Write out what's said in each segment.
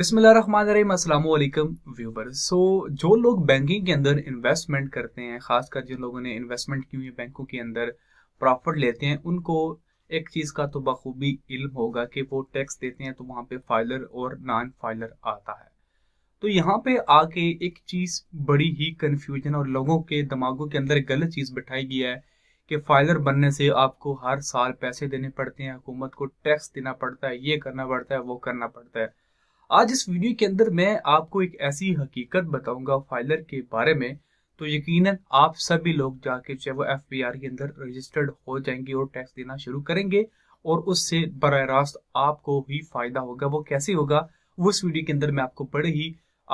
बिसमीम व्यूबर सो जो लोग बैंकिंग के अंदर इन्वेस्टमेंट करते हैं खासकर जिन लोगों ने इन्वेस्टमेंट की हुई है बैंकों के अंदर प्रॉफिट लेते हैं उनको एक चीज़ का तो बखूबी इल्म होगा कि वो टैक्स देते हैं तो वहाँ पे फाइलर और नॉन फाइलर आता है तो यहाँ पे आके एक चीज़ बड़ी ही कन्फ्यूजन और लोगों के दिमागों के अंदर गलत चीज़ बिठाई गई है कि फाइलर बनने से आपको हर साल पैसे देने पड़ते हैं हुकूमत को टैक्स देना पड़ता है ये करना पड़ता है वो करना पड़ता है आज इस वीडियो के अंदर मैं आपको एक ऐसी हकीकत बताऊंगा फाइलर के बारे में तो यकीनन आप सभी लोग जाके चाहे वो एफ के अंदर रजिस्टर्ड हो जाएंगे और टैक्स देना शुरू करेंगे और उससे बर रास्त आपको ही फायदा होगा वो कैसे होगा वो इस वीडियो के अंदर मैं आपको बड़े ही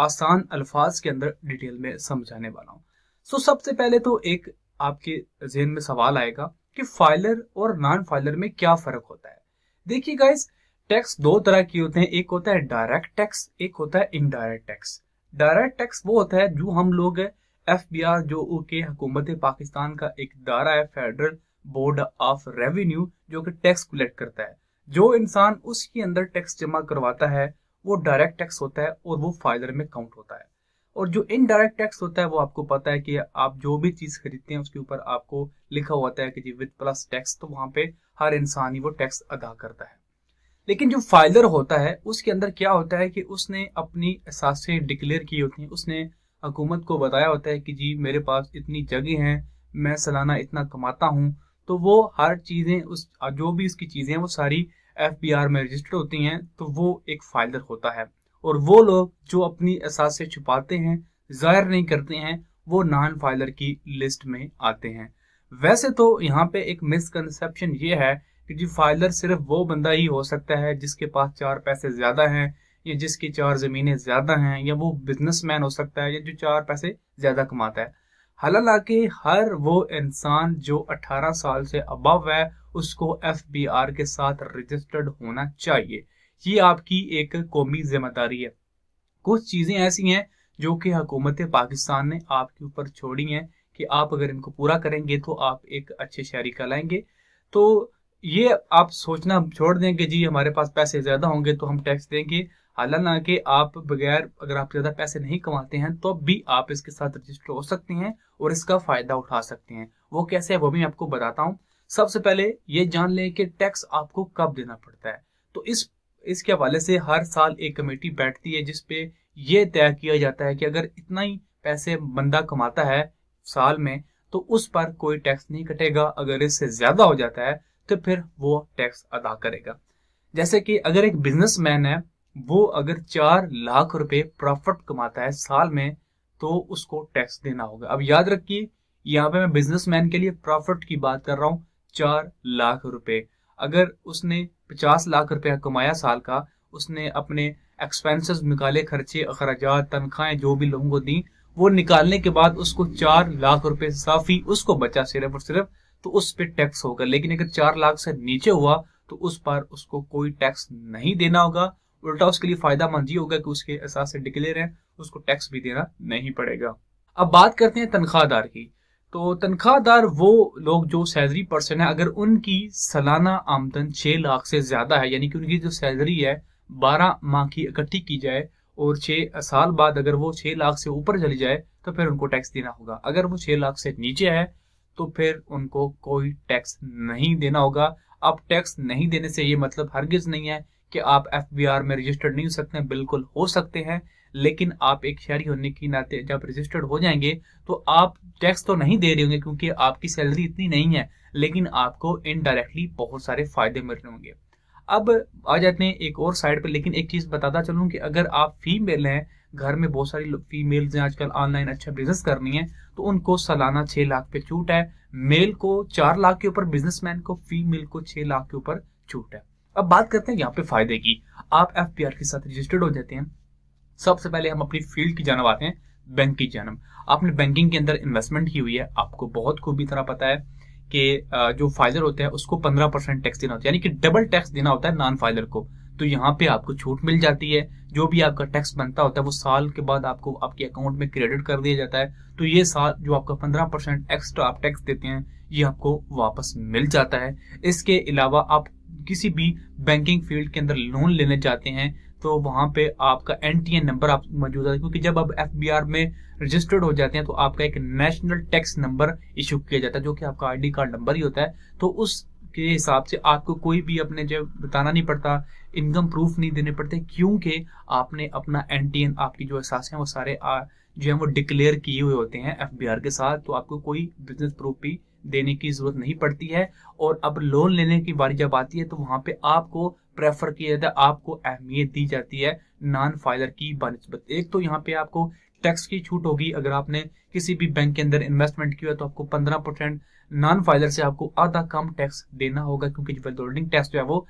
आसान अल्फाज के अंदर डिटेल में समझाने वाला हूँ सो सबसे पहले तो एक आपके जहन में सवाल आएगा कि फाइलर और नॉन फाइलर में क्या फर्क होता है देखिए गाइस टैक्स दो तरह के होते हैं एक होता है डायरेक्ट टैक्स एक होता है इनडायरेक्ट टैक्स डायरेक्ट टैक्स वो होता है जो हम लोग एफ बी आर जो के हकूमत पाकिस्तान का एक दायरा है फेडरल बोर्ड ऑफ रेवेन्यू जो कि टैक्स कलेक्ट करता है जो इंसान उसके अंदर टैक्स जमा करवाता है वो डायरेक्ट टैक्स होता है और वो फाइदर में काउंट होता है और जो इनडायरेक्ट टैक्स होता है वो आपको पता है कि आप जो भी चीज़ खरीदते हैं उसके ऊपर आपको लिखा हुआ होता है कि जी विद प्लस टैक्स तो वहां पे हर इंसान ही वो टैक्स अदा करता है लेकिन जो फाइलर होता है उसके अंदर क्या होता है कि उसने अपनी असासें डिक्लेयर की होती हैं उसने हुकूमत को बताया होता है कि जी मेरे पास इतनी जगह हैं मैं सालाना इतना कमाता हूँ तो वो हर चीज़ें उस जो भी उसकी चीज़ें हैं वो सारी एफ में रजिस्टर्ड होती हैं तो वो एक फाइलर होता है और वो लोग जो अपनी असासें छुपाते हैं जाहिर नहीं करते हैं वो नॉन फाइलर की लिस्ट में आते हैं वैसे तो यहाँ पे एक मिसकनसेप्शन ये है कि जी फाइलर सिर्फ वो बंदा ही हो सकता है जिसके पास चार पैसे ज़्यादा हैं या जिसकी चार ज़मीनें ज़्यादा हैं या वो बिजनेसमैन हो सकता है या जो चार पैसे ज़्यादा कमाता है हालांकि हर वो इंसान जो 18 साल से अबव है उसको एफ बी आर के साथ रजिस्टर्ड होना चाहिए ये आपकी एक कौमी जिम्मेदारी है कुछ चीज़ें ऐसी हैं जो कि हुकूमत पाकिस्तान ने आपके ऊपर छोड़ी हैं कि आप अगर इनको पूरा करेंगे तो आप एक अच्छे शहरी कहलाएंगे तो ये आप सोचना छोड़ दें कि जी हमारे पास पैसे ज़्यादा होंगे तो हम टैक्स देंगे हालांकि आप बगैर अगर आप ज़्यादा पैसे नहीं कमाते हैं तो भी आप इसके साथ रजिस्टर हो सकते हैं और इसका फ़ायदा उठा सकते हैं वो कैसे है वो भी आपको बताता हूँ सबसे पहले ये जान लें कि टैक्स आपको कब देना पड़ता है तो इस इसके हवाले से हर साल एक कमेटी बैठती है जिसपे ये तय किया जाता है कि अगर इतना ही पैसे बंदा कमाता है साल में तो उस पर कोई टैक्स नहीं कटेगा अगर इससे ज़्यादा हो जाता है तो फिर वो टैक्स अदा करेगा जैसे कि अगर एक बिजनेसमैन है वो अगर चार लाख रुपए प्रॉफिट कमाता है साल में तो उसको टैक्स देना होगा अब याद रखिए यहाँ पे मैं बिजनेसमैन के लिए प्रॉफिट की बात कर रहा हूँ चार लाख रुपए अगर उसने पचास लाख रुपया कमाया साल का उसने अपने एक्सपेंसेस निकाले खर्चे अखराज तनख्वाहें जो भी लोगों को दी वो निकालने के बाद उसको चार लाख रुपए साफी उसको बचा सिर्फ और सिर्फ तो उस पर टैक्स होगा लेकिन अगर चार लाख से नीचे हुआ तो उस पर उसको कोई टैक्स नहीं देना होगा उल्टा उसके लिए फायदा मंद ये होगा कि उसके एहसास से डिक्लेयर है उसको टैक्स भी देना नहीं पड़ेगा अब बात करते हैं तनख्वाहदार की तो तनख्वाहदार वो लोग जो सैलरी पर्सन है अगर उनकी सालाना आमदन छह लाख से ज्यादा है यानी कि उनकी जो सैलरी है बारह माह की इकट्ठी की जाए और छह साल बाद अगर वो छह लाख से ऊपर चली जाए तो फिर उनको टैक्स देना होगा अगर वो छह लाख से नीचे है तो फिर उनको कोई टैक्स नहीं देना होगा अब टैक्स नहीं देने से ये मतलब हरगिज नहीं है कि आप एफ में रजिस्टर्ड नहीं हो सकते बिल्कुल हो सकते हैं लेकिन आप एक शहरी होने की नाते जब रजिस्टर्ड हो जाएंगे तो आप टैक्स तो नहीं दे रहे होंगे क्योंकि आपकी सैलरी इतनी नहीं है लेकिन आपको इनडायरेक्टली बहुत सारे फायदे मिल रहे होंगे अब आ जाते हैं एक और साइड पर लेकिन एक चीज बताता चलूं कि अगर आप फीमेल हैं घर में बहुत सारी फीमेल्स हैं आजकल ऑनलाइन अच्छा बिजनेस करनी है तो उनको सालाना छह लाख पे छूट है मेल को चार लाख के ऊपर बिजनेसमैन को फीमेल को छह लाख के ऊपर छूट है अब बात करते हैं यहाँ पे फायदे की आप एफ के साथ रजिस्टर्ड हो जाते हैं सबसे पहले हम अपनी फील्ड की जानव आते हैं बैंक की जानव आपने बैंकिंग के अंदर इन्वेस्टमेंट की हुई है आपको बहुत खूबी तरह पता है कि जो फाइजर होता है उसको पंद्रह परसेंट टैक्स देना होता है यानी कि डबल टैक्स देना होता है नॉन फाइजर को तो यहाँ पे आपको छूट मिल जाती है जो भी आपका टैक्स बनता होता है वो साल के बाद आपको आपके अकाउंट में क्रेडिट कर दिया जाता है तो ये साल जो आपका पंद्रह परसेंट एक्स्ट्रा आप टैक्स देते हैं ये आपको वापस मिल जाता है इसके अलावा आप किसी भी बैंकिंग फील्ड के अंदर लोन लेने जाते हैं तो वहां पे आपका एन नंबर आप मौजूद है क्योंकि जब आप एफ में रजिस्टर्ड हो जाते हैं तो आपका एक नेशनल टैक्स नंबर इशू किया जाता है जो कि आपका आईडी कार्ड नंबर ही होता है तो उस के हिसाब से आपको कोई भी अपने जो बताना नहीं पड़ता इनकम प्रूफ नहीं देने पड़ते क्योंकि आपने अपना एन आपकी जो एहसास हैं वो सारे आ, जो है वो डिक्लेयर किए हुए होते हैं एफ के साथ तो आपको कोई बिजनेस प्रूफ भी देने की जरूरत नहीं पड़ती है और अब लोन लेने की बारी जब आती है तो वहां पे आपको प्रेफर किया जाता है आपको अहमियत दी जाती है नॉन फाइलर की बनस्बत एक तो यहाँ पे आपको टैक्स की छूट होगी अगर आपने किसी भी बैंक के अंदर इन्वेस्टमेंट किया तो आपको पंद्रह परसेंट नॉन फाइलर से आपको आधा कम टैक्स देना होगा क्योंकि वेलडिंग टैक्स जो है वो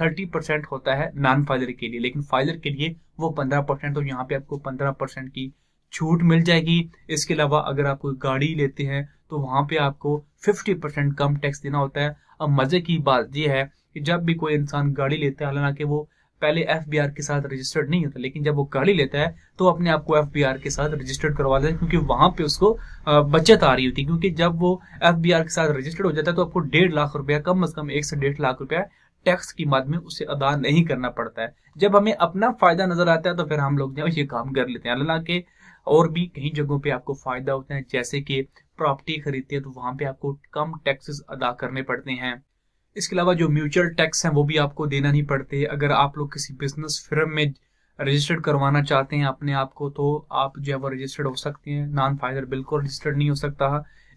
थर्टी परसेंट होता है नॉन फाइलर के लिए लेकिन फाइलर के लिए वो पंद्रह परसेंट तो यहाँ पे आपको पंद्रह परसेंट की छूट मिल जाएगी इसके अलावा अगर आप कोई गाड़ी लेते हैं तो वहां पे आपको फिफ्टी परसेंट कम टैक्स देना होता है अब मजे की बात यह है कि जब भी कोई इंसान गाड़ी लेता है हालांकि वो पहले एफ के साथ रजिस्टर्ड नहीं होता लेकिन जब वो गाड़ी लेता है तो अपने आप को एफ के साथ रजिस्टर्ड करवा देता है क्योंकि वहां पे उसको बचत आ रही होती है क्योंकि जब वो एफ के साथ रजिस्टर्ड हो जाता है तो आपको डेढ़ लाख रुपया कम अज कम एक से डेढ़ लाख रुपया टैक्स की मद में उसे अदा नहीं करना पड़ता है जब हमें अपना फायदा नजर आता है तो फिर हम लोग जो ये काम कर लेते हैं हालांकि और भी कई जगहों पे आपको फायदा होता है जैसे कि प्रॉपर्टी खरीदते हैं तो वहां पे आपको कम टैक्सेस अदा करने पड़ते हैं इसके अलावा जो म्यूचुअल टैक्स हैं वो भी आपको देना नहीं पड़ते अगर आप लोग किसी बिजनेस फिरम में रजिस्टर्ड करवाना चाहते हैं अपने आप को तो आप जो है वो रजिस्टर्ड हो सकते हैं नॉन फाइजर बिल्कुल रजिस्टर्ड नहीं हो सकता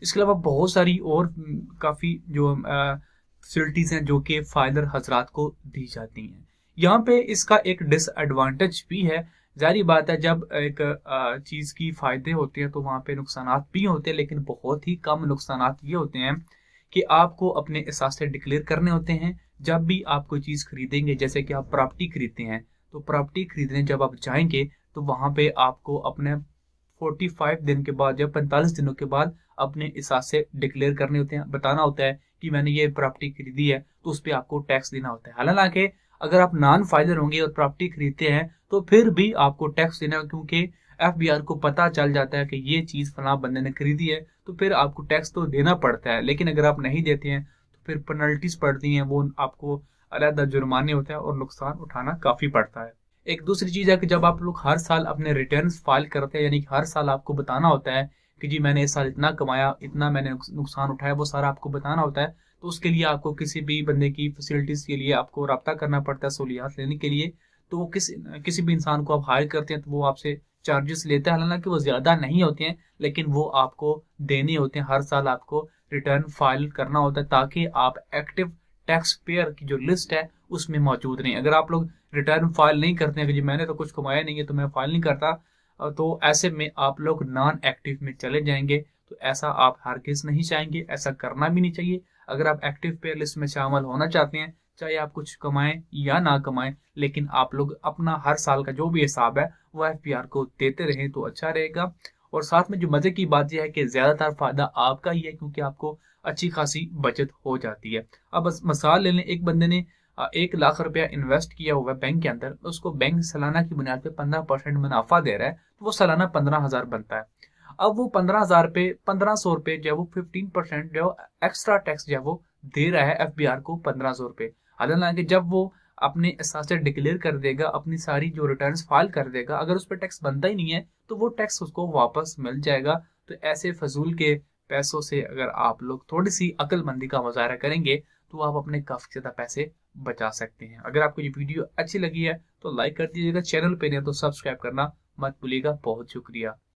इसके अलावा बहुत सारी और काफ़ी जो फैसिलिटीज़ हैं जो कि फाइलर हजरात को दी जाती हैं यहाँ पे इसका एक डिसएडवांटेज भी है जारी बात है जब एक चीज़ की फ़ायदे होते हैं तो वहाँ पे नुकसान भी होते हैं लेकिन बहुत ही कम नुकसान ये होते हैं कि आपको अपने एहसास डिक्लेयर करने होते हैं जब भी आप कोई चीज़ खरीदेंगे जैसे कि आप प्रॉपर्टी खरीदते हैं तो प्रॉपर्टी खरीदने जब आप जाएंगे तो वहां पे आपको अपने 45 दिन के बाद या 45 दिनों के बाद अपने से डिक्लेयर करने होते हैं बताना होता है कि मैंने ये प्रॉपर्टी खरीदी है तो उस पर आपको टैक्स देना होता है हालांकि अगर आप नॉन फाइलर होंगे और प्रॉपर्टी खरीदते हैं तो फिर भी आपको टैक्स देना क्योंकि एफ को पता चल जाता है कि ये चीज़ फला बंदे ने खरीदी है तो फिर आपको टैक्स तो देना पड़ता है लेकिन अगर आप नहीं देते हैं तो फिर पेनल्टीज पड़ती हैं वो आपको अलहदा जुर्माने होते है और नुकसान उठाना काफ़ी पड़ता है एक दूसरी चीज़ है कि जब आप लोग हर साल अपने रिटर्न फाइल करते हैं यानी कि हर साल आपको बताना होता है कि जी मैंने इस साल इतना कमाया इतना मैंने नुकसान उठाया वो सारा आपको बताना होता है तो उसके लिए आपको किसी भी बंदे की फैसिलिटीज़ के लिए आपको रबता करना पड़ता है सहूलियात लेने के लिए तो वो किस किसी भी इंसान को आप हायर करते हैं तो वो आपसे चार्जेस लेते हैं हालांकि वो ज़्यादा नहीं होते हैं लेकिन वो आपको देने होते हैं हर साल आपको रिटर्न फाइल करना होता है ताकि आप एक्टिव टैक्स पेयर की जो लिस्ट है उसमें मौजूद नहीं अगर आप लोग रिटर्न फाइल नहीं करते हैं कि मैंने तो कुछ कमाया नहीं है तो मैं फाइल नहीं करता तो ऐसे में आप लोग नॉन एक्टिव में चले जाएंगे तो ऐसा आप हर केस नहीं चाहेंगे ऐसा करना भी नहीं चाहिए अगर आप एक्टिव पेयर लिस्ट में शामिल होना चाहते हैं चाहे आप कुछ कमाएं या ना कमाएं लेकिन आप लोग अपना हर साल का जो भी हिसाब है वो एफ को देते रहें तो अच्छा रहेगा और साथ में जो मजे की बात यह है कि ज्यादातर फायदा आपका ही है क्योंकि आपको अच्छी खासी बचत हो जाती है अब मसाल ले लें एक बंदे ने एक लाख रुपया इन्वेस्ट किया हुआ है बैंक के अंदर उसको बैंक सालाना की बुनियाद पर पंद्रह परसेंट मुनाफा दे रहा है तो वो सालाना पंद्रह हजार बनता है अब वो पंद्रह हजार पे पंद्रह सौ रुपये जो है वो फिफ्टीन परसेंट जो एक्स्ट्रा टैक्स जो है वो दे रहा है एफ को पंद्रह सौ रुपये हालांकि जब वो अपने असास्टर डिक्लेयर कर देगा अपनी सारी जो रिटर्न फाइल कर देगा अगर उस पर टैक्स बनता ही नहीं है तो वो टैक्स उसको वापस मिल जाएगा तो ऐसे फजूल के पैसों से अगर आप लोग थोड़ी सी अकलमंदी का मुजाहरा करेंगे तो आप अपने काफ़ी ज़्यादा पैसे बचा सकते हैं अगर आपको ये वीडियो अच्छी लगी है तो लाइक कर दीजिएगा चैनल पर नहीं तो सब्सक्राइब करना मत भूलिएगा बहुत शुक्रिया